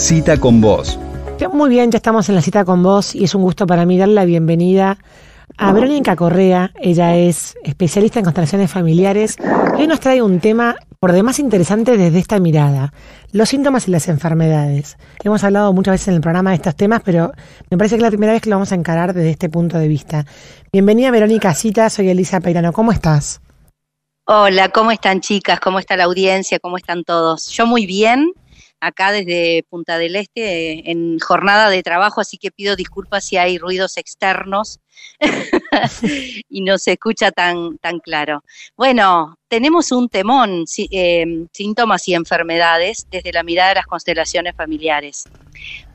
Cita con Vos. Muy bien, ya estamos en la cita con vos y es un gusto para mí darle la bienvenida a Verónica Correa. Ella es especialista en constelaciones familiares y hoy nos trae un tema por demás interesante desde esta mirada, los síntomas y las enfermedades. Hemos hablado muchas veces en el programa de estos temas, pero me parece que es la primera vez que lo vamos a encarar desde este punto de vista. Bienvenida Verónica Cita, soy Elisa Peirano. ¿Cómo estás? Hola, ¿cómo están chicas? ¿Cómo está la audiencia? ¿Cómo están todos? Yo muy bien acá desde Punta del Este en jornada de trabajo, así que pido disculpas si hay ruidos externos y no se escucha tan, tan claro. Bueno, tenemos un temón, em, síntomas y enfermedades desde la mirada de las constelaciones familiares.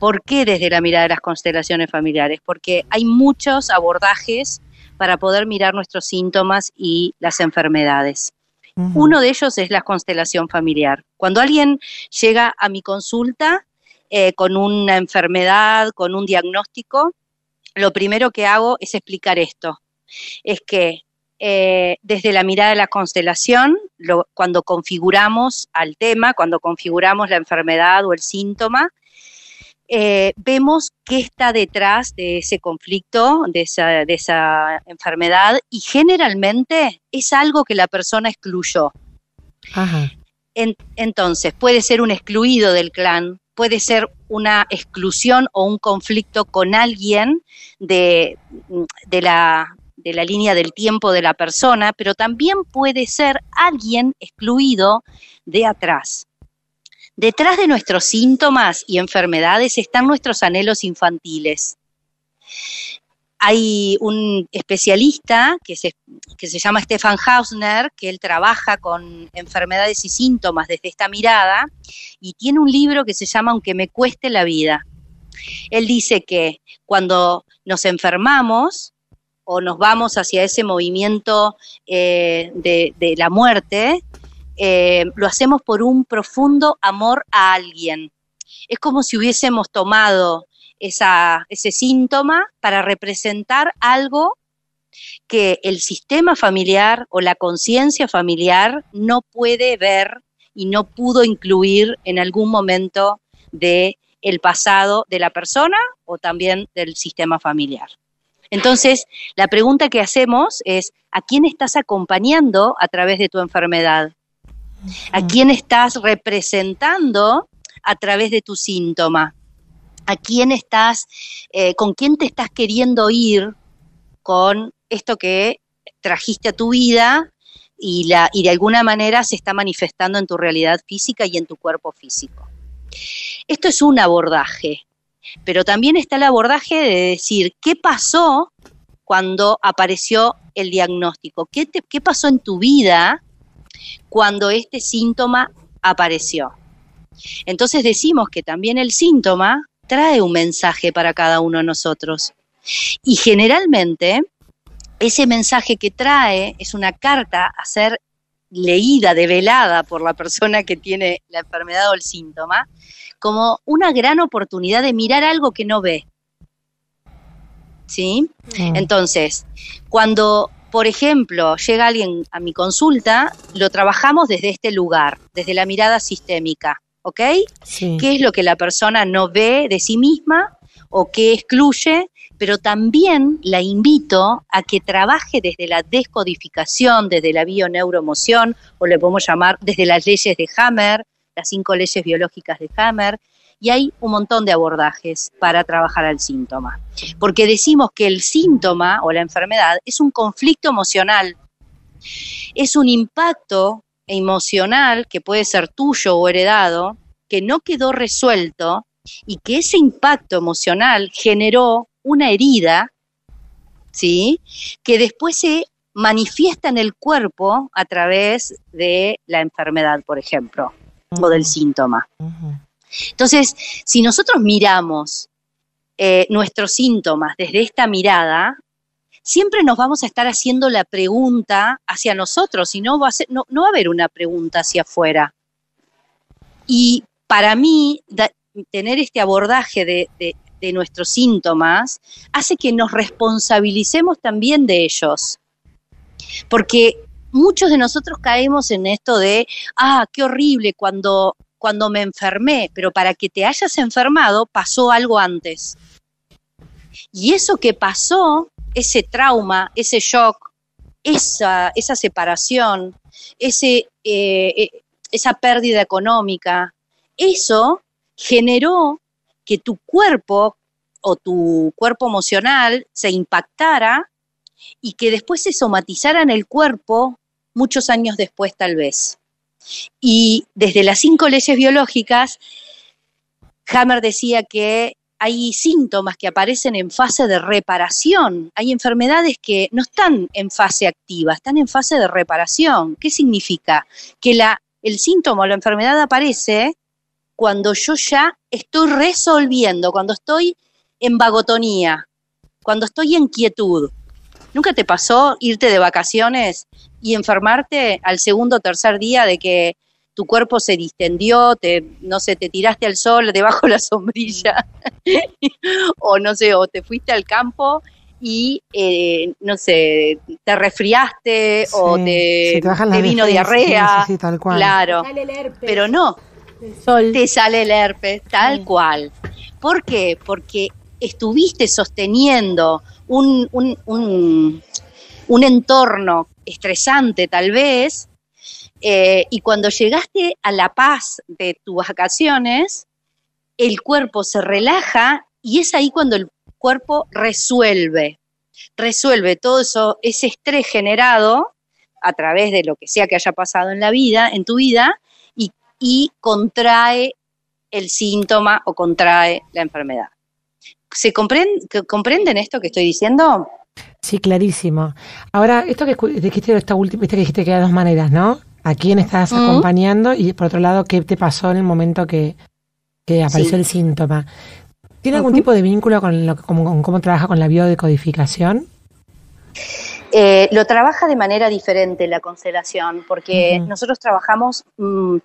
¿Por qué desde la mirada de las constelaciones familiares? Porque hay muchos abordajes para poder mirar nuestros síntomas y las enfermedades. Uno de ellos es la constelación familiar. Cuando alguien llega a mi consulta eh, con una enfermedad, con un diagnóstico, lo primero que hago es explicar esto. Es que eh, desde la mirada de la constelación, cuando configuramos al tema, cuando configuramos la enfermedad o el síntoma, eh, vemos qué está detrás de ese conflicto, de esa, enfermedad, y generalmente es algo que la persona excluyó. entonces, puede ser un excluido del clan, puede ser una exclusión o un conflicto con alguien de la línea del tiempo de la persona, pero también puede ser alguien excluido de atrás. Detrás de nuestros síntomas y enfermedades están nuestros anhelos infantiles. Hay un especialista que se, que se llama Stefan Hausner, que él trabaja con enfermedades y síntomas desde esta mirada, y tiene un libro que se llama Aunque me cueste la vida. Él dice que cuando nos enfermamos o nos vamos hacia ese movimiento eh, de, de la muerte, eh, lo hacemos por un profundo amor a alguien. Es como si hubiésemos tomado ese síntoma para representar algo que el sistema familiar o la conciencia familiar no puede ver y no pudo incluir en algún momento de pasado de la persona o también del sistema familiar. Entonces, la pregunta que hacemos es, ¿a quién estás acompañando a través de tu enfermedad? a quién estás representando a través de tu síntoma, a quién estás, eh, con quién te estás queriendo ir con esto que trajiste a tu vida y, de alguna manera se está manifestando en tu realidad física y en tu cuerpo físico. Esto es un abordaje, pero también está el abordaje de decir qué pasó cuando apareció el diagnóstico, qué, qué pasó en tu vida cuando este síntoma apareció. Entonces decimos que también el síntoma trae un mensaje para cada uno de nosotros. Y generalmente ese mensaje que trae es una carta a ser leída, develada por la persona que tiene la enfermedad o el síntoma, como una gran oportunidad de mirar algo que no ve. ¿Sí? Entonces, cuando por ejemplo, llega alguien a mi consulta, lo trabajamos desde este lugar, desde la mirada sistémica, ¿ok? ¿Qué es lo que la persona no ve de sí misma o qué excluye? Pero también la invito a que trabaje desde la descodificación, desde la bioneuroemoción, o le podemos llamar desde las leyes de Hammer, las cinco leyes biológicas de Hammer, y hay un montón de abordajes para trabajar al síntoma. Porque decimos que el síntoma o la enfermedad es un conflicto emocional, es un impacto emocional que puede ser tuyo o heredado, que no quedó resuelto y que ese impacto emocional generó una herida, ¿sí? Que después se manifiesta en el cuerpo a través de la enfermedad, por ejemplo, o del síntoma. Entonces, si nosotros miramos eh, nuestros síntomas desde esta mirada, siempre nos vamos a estar haciendo la pregunta hacia nosotros y no va a, no, va a haber una pregunta hacia afuera. Y para mí, tener este abordaje de, de nuestros síntomas hace que nos responsabilicemos también de ellos. Porque muchos de nosotros caemos en esto de, ah, qué horrible cuando cuando me enfermé, pero para que te hayas enfermado pasó algo antes. Y eso que pasó, ese trauma, ese shock, esa, separación, ese, eh, eh, esa pérdida económica, eso generó que tu cuerpo o tu cuerpo emocional se impactara y que después se somatizara en el cuerpo muchos años después tal vez. Y desde las cinco leyes biológicas, Hammer decía que hay síntomas que aparecen en fase de reparación. Hay enfermedades que no están en fase activa, están en fase de reparación. ¿Qué significa? Que el síntoma o la enfermedad aparece cuando yo ya estoy resolviendo, cuando estoy en vagotonía, cuando estoy en quietud. ¿Nunca te pasó irte de vacaciones y enfermarte al segundo o tercer día de que tu cuerpo se distendió, te, no sé, te tiraste al sol debajo de la sombrilla, o no sé, o te fuiste al campo y, eh, no sé, te resfriaste o te, vino diarrea. Sí, tal cual. Claro, pero no, te sale el herpes, tal cual. ¿Por qué? Porque estuviste sosteniendo un, entorno estresante tal vez, eh, y cuando llegaste a la paz de tus vacaciones, el cuerpo se relaja y es ahí cuando el cuerpo resuelve, resuelve todo eso, ese estrés generado a través de lo que sea que haya pasado en la vida, en tu vida, y contrae el síntoma o contrae la enfermedad. ¿Se comprenden, esto que estoy diciendo? Sí, clarísimo. Ahora, esto que dijiste, esta última, que dijiste que hay dos maneras, ¿no? ¿A quién estás acompañando? Y por otro lado, ¿qué te pasó en el momento que, apareció el síntoma? ¿Tiene algún tipo de vínculo con, cómo trabaja con la biodecodificación? Eh, lo trabaja de manera diferente la constelación, porque nosotros trabajamos mm,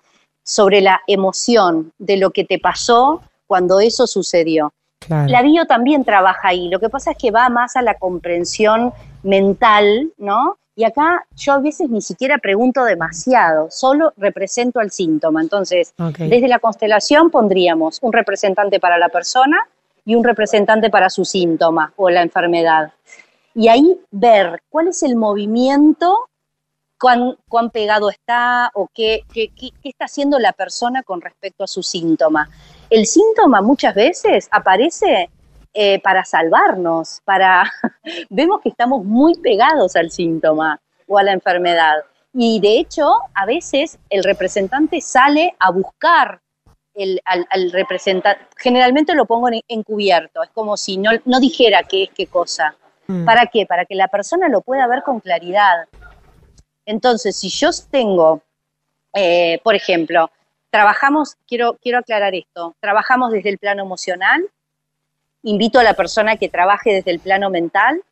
sobre la emoción de lo que te pasó cuando eso sucedió. La bio también trabaja ahí, lo que pasa es que va más a la comprensión mental, ¿no? Y acá yo a veces ni siquiera pregunto demasiado, solo represento al síntoma. Entonces, desde la constelación pondríamos un representante para la persona y un representante para su síntoma o la enfermedad. Y ahí ver cuál es el movimiento, cuán, pegado está o qué está haciendo la persona con respecto a su síntoma el síntoma muchas veces aparece eh, para salvarnos, para vemos que estamos muy pegados al síntoma o a la enfermedad. Y de hecho, a veces el representante sale a buscar al, representante. Generalmente lo pongo en, encubierto, es como si no, dijera qué es qué cosa. Mm. ¿Para qué? Para que la persona lo pueda ver con claridad. Entonces, si yo tengo, eh, por ejemplo, trabajamos, quiero, quiero aclarar esto, trabajamos desde el plano emocional, invito a la persona que trabaje desde el plano mental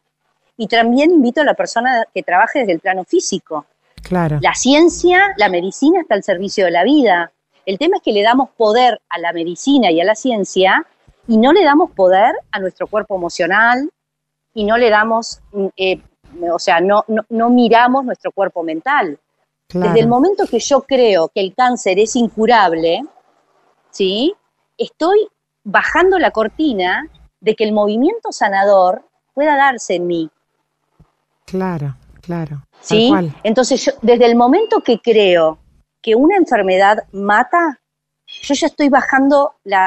y también invito a la persona que trabaje desde el plano físico. Claro. La ciencia, la medicina está al servicio de la vida. El tema es que le damos poder a la medicina y a la ciencia y no le damos poder a nuestro cuerpo emocional y no le damos, mm, eh, o sea, no, no, no miramos nuestro cuerpo mental. Desde el momento que yo creo que el cáncer es incurable, ¿sí? estoy bajando la cortina de que el movimiento sanador pueda darse en mí. Claro, claro. ¿Sí? Entonces, desde el momento que creo que una enfermedad mata, yo ya estoy bajando la,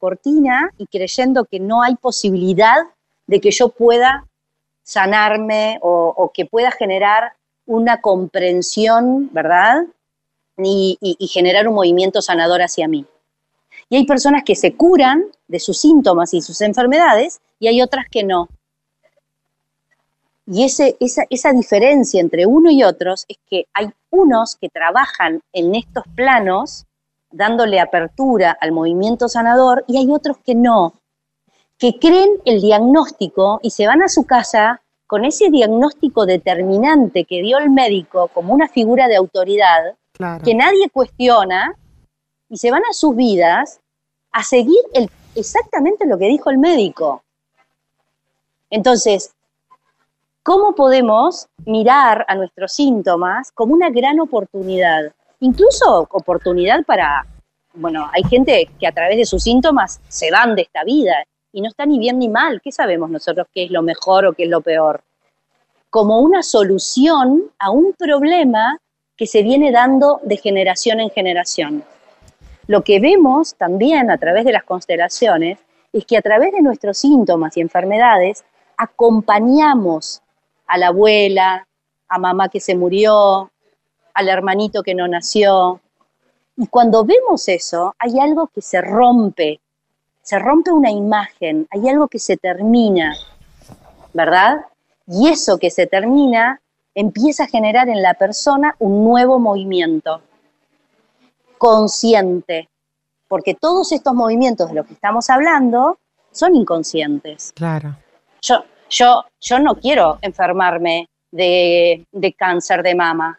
cortina y creyendo que no hay posibilidad de que yo pueda sanarme o que pueda generar una comprensión, ¿verdad? Y, generar un movimiento sanador hacia mí. Y hay personas que se curan de sus síntomas y sus enfermedades y hay otras que no. Y ese, esa, esa diferencia entre uno y otros es que hay unos que trabajan en estos planos dándole apertura al movimiento sanador y hay otros que no, que creen el diagnóstico y se van a su casa con ese diagnóstico determinante que dio el médico como una figura de autoridad, que nadie cuestiona, y se van a sus vidas a seguir exactamente lo que dijo el médico. Entonces, ¿cómo podemos mirar a nuestros síntomas como una gran oportunidad? Incluso oportunidad para, bueno, hay gente que a través de sus síntomas se van de esta vida y no está ni bien ni mal. ¿Qué sabemos nosotros qué es lo mejor o qué es lo peor? Como una solución a un problema que se viene dando de generación en generación. Lo que vemos también a través de las constelaciones es que a través de nuestros síntomas y enfermedades acompañamos a la abuela, a mamá que se murió, al hermanito que no nació. Y cuando vemos eso, hay algo que se rompe se rompe una imagen, hay algo que se termina, ¿verdad? Y eso que se termina empieza a generar en la persona un nuevo movimiento consciente, porque todos estos movimientos de los que estamos hablando son inconscientes. Claro. Yo, yo, yo no quiero enfermarme de, de cáncer de mama,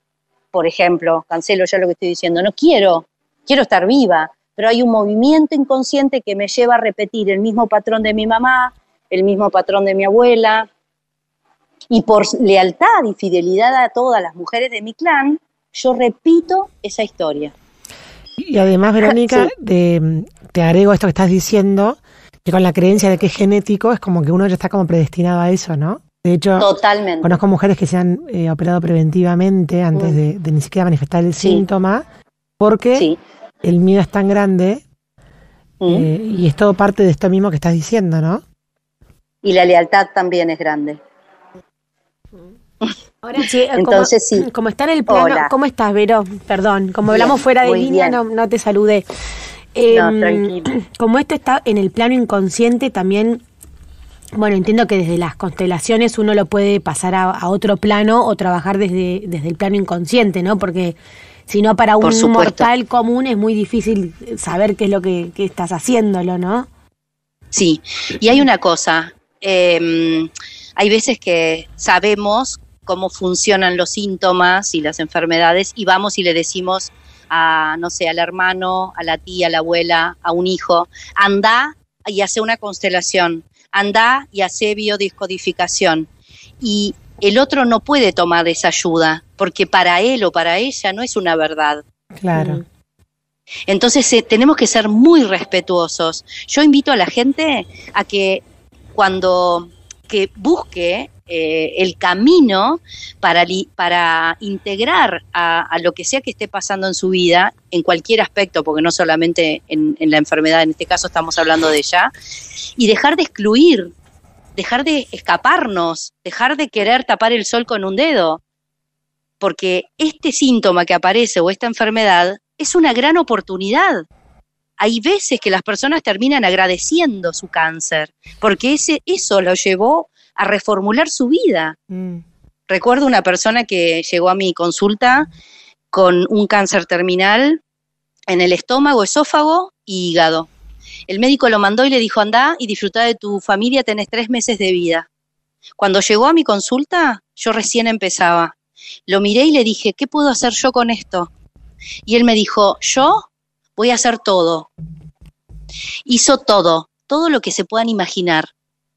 por ejemplo, cancelo yo lo que estoy diciendo, no quiero, quiero estar viva, pero hay un movimiento inconsciente que me lleva a repetir el mismo patrón de mi mamá, el mismo patrón de mi abuela, y por lealtad y fidelidad a todas las mujeres de mi clan, yo repito esa historia. Y además, Verónica, te agrego esto que estás diciendo, que con la creencia de que es genético, es como que uno ya está como predestinado a eso, ¿no? De hecho, Totalmente. conozco mujeres que se han eh, operado preventivamente antes mm. de, ni siquiera manifestar el síntoma, porque el miedo es tan grande mm. eh, y es todo parte de esto mismo que estás diciendo, ¿no? Y la lealtad también es grande. Ahora sí, Entonces, como, sí. como está en el plano, ¿cómo estás, Vero? Perdón, como hablamos fuera de línea, no, te saludé. Em, como esto está en el plano inconsciente, también, bueno, entiendo que desde las constelaciones uno lo puede pasar a, otro plano o trabajar desde, desde el plano inconsciente, ¿no? Porque sino para un mortal común es muy difícil saber qué es lo que, estás haciéndolo, ¿no? Sí, y hay una cosa, em, hay veces que sabemos cómo funcionan los síntomas y las enfermedades y vamos y le decimos a, no sé, al hermano, a la tía, a la abuela, a un hijo, anda y hace una constelación, anda y hace biodiscodificación. Y el otro no puede tomar esa ayuda, porque para él o para ella no es una verdad. Claro. Mm. Entonces eh, tenemos que ser muy respetuosos. Yo invito a la gente a que cuando que busque eh, el camino para, para integrar a, lo que sea que esté pasando en su vida, en cualquier aspecto, porque no solamente en la enfermedad, en este caso estamos hablando de ella, y dejar de excluir dejar de escaparnos, dejar de querer tapar el sol con un dedo, porque este síntoma que aparece o esta enfermedad es una gran oportunidad. Hay veces que las personas terminan agradeciendo su cáncer, porque ese, eso lo llevó a reformular su vida. Mm. Recuerdo una persona que llegó a mi consulta con un cáncer terminal en el estómago, esófago y hígado. El médico lo mandó y le dijo, anda y disfruta de tu familia, tenés tres meses de vida. Cuando llegó a mi consulta, yo recién empezaba. Lo miré y le dije, ¿qué puedo hacer yo con esto? Y él me dijo, yo voy a hacer todo. Hizo todo, todo lo que se puedan imaginar.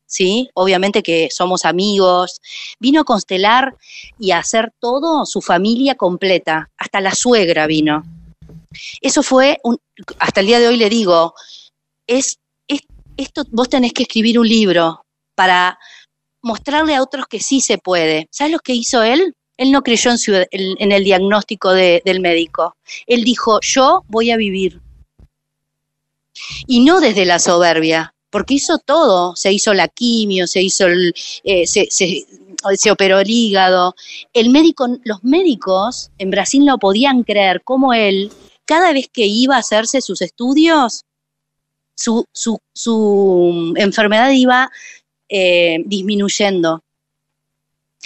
¿Sí? Obviamente que somos amigos. Vino a constelar y a hacer todo su familia completa, hasta la suegra vino. Eso fue, hasta el día de hoy le digo, es, esto vos tenés que escribir un libro para mostrarle a otros que sí se puede. ¿Sabes lo que hizo él? Él no creyó en, el diagnóstico del médico. Él dijo, yo voy a vivir. Y no desde la soberbia, porque hizo todo. Se hizo la quimio, se hizo el, eh, se, operó el hígado. El médico, los médicos en Brasil no podían creer cómo él, cada vez que iba a hacerse sus estudios, su, mm, enfermedad iba eh, disminuyendo.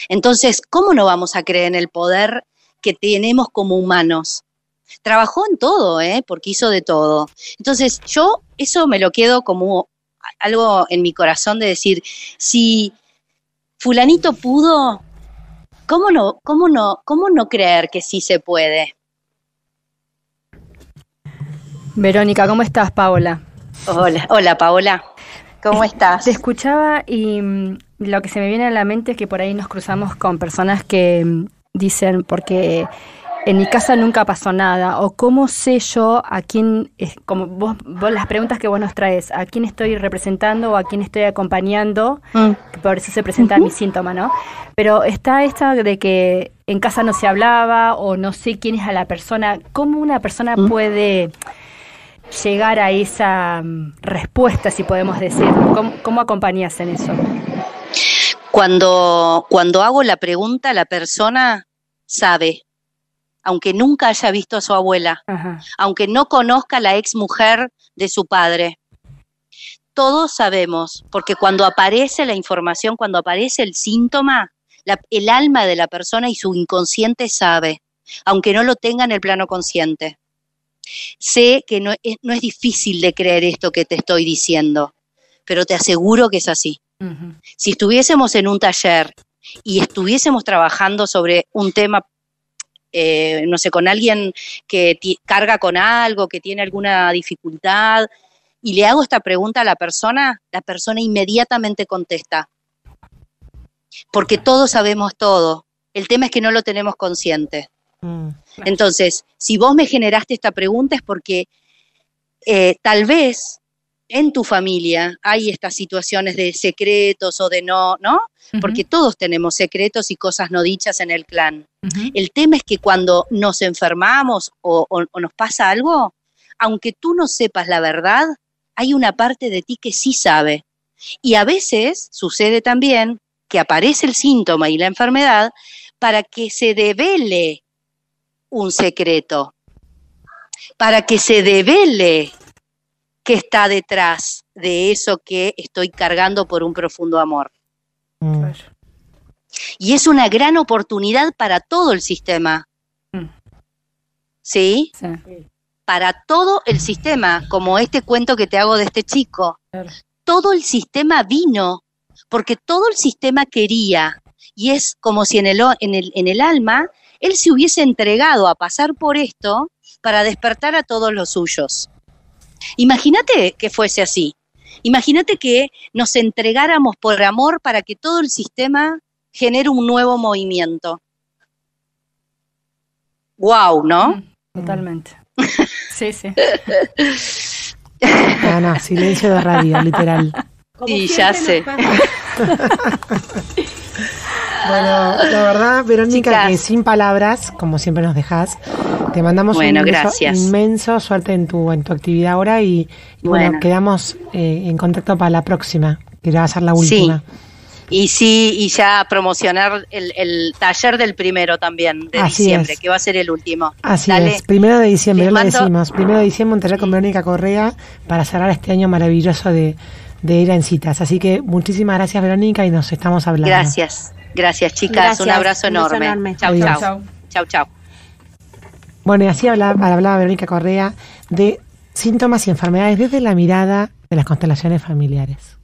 Entonces, ¿cómo no vamos a creer en el poder que tenemos como humanos? Trabajó en todo, ¿eh? porque hizo de todo. Entonces, yo eso me lo quedo como algo en mi corazón de decir, si fulanito pudo, ¿cómo no, cómo no, cómo no creer que sí se puede? Verónica, ¿cómo estás, Paola? Hola, hola Paola. ¿Cómo estás? Te escuchaba y mm, lo que se me viene a la mente es que por ahí nos cruzamos con personas que mm, dicen, porque en mi casa nunca pasó nada, o cómo sé yo a quién, como vos, las preguntas que vos nos traes, a quién estoy representando o a quién estoy acompañando, mm. por eso se presenta mi síntoma, ¿no? Pero está esta de que en casa no se hablaba o no sé quién es a la persona, ¿cómo una persona puede llegar a esa mm, respuesta, si podemos decir? ¿Cómo, acompañas en eso? Cuando, hago la pregunta, la persona sabe, aunque nunca haya visto a su abuela, aunque no conozca a la ex mujer de su padre. Todos sabemos, porque cuando aparece la información, cuando aparece el síntoma, el alma de la persona y su inconsciente sabe, aunque no lo tenga en el plano consciente. Sé que no es, difícil de creer esto que te estoy diciendo, pero te aseguro que es así. Si estuviésemos en un taller y estuviésemos trabajando sobre un tema eh, no sé, con alguien que carga con algo, que tiene alguna dificultad, y le hago esta pregunta a la persona, la persona inmediatamente contesta. Porque todos sabemos todo. El tema es que no lo tenemos consciente. Mm. Entonces, si vos me generaste esta pregunta es porque eh, tal vez en tu familia hay estas situaciones de secretos o de no, ¿no? Porque todos tenemos secretos y cosas no dichas en el clan. El tema es que cuando nos enfermamos o, nos pasa algo, aunque tú no sepas la verdad, hay una parte de ti que sí sabe. Y a veces sucede también que aparece el síntoma y la enfermedad para que se devele un secreto, para que se devele ...que está detrás de eso que estoy cargando por un profundo amor. Mm. Y es una gran oportunidad para todo el sistema. Mm. ¿Sí? Para todo el sistema, como este cuento que te hago de este chico. Todo el sistema vino, porque todo el sistema quería. Y es como si en el, en en el alma él se hubiese entregado a pasar por esto para despertar a todos los suyos. Imagínate que fuese así. Imagínate que nos entregáramos por amor para que todo el sistema genere un nuevo movimiento. Wow, ¿no? Mm. Totalmente. Sí, sí. Ah, silencio de radio, literal. sí, ya sé. Bueno, la verdad, Verónica, que sin palabras, como siempre nos dejas, te mandamos un inmenso, suerte en tu, en tu actividad ahora y, bueno. quedamos eh, en contacto para la próxima, que va a ser la última. Y sí, y ya promocionar el, taller del primero también, de diciembre, que va a ser el último. Así es, primero de diciembre, lo decimos. Primero de diciembre, un taller con Verónica Correa para cerrar este año maravilloso de, de ir en citas. Así que muchísimas gracias, Verónica, y nos estamos hablando. Gracias. Gracias, chicas. Un abrazo enorme. Chao, chao. Chao, chao. Bueno, y así hablaba, hablaba Verónica Correa de síntomas y enfermedades desde la mirada de las constelaciones familiares.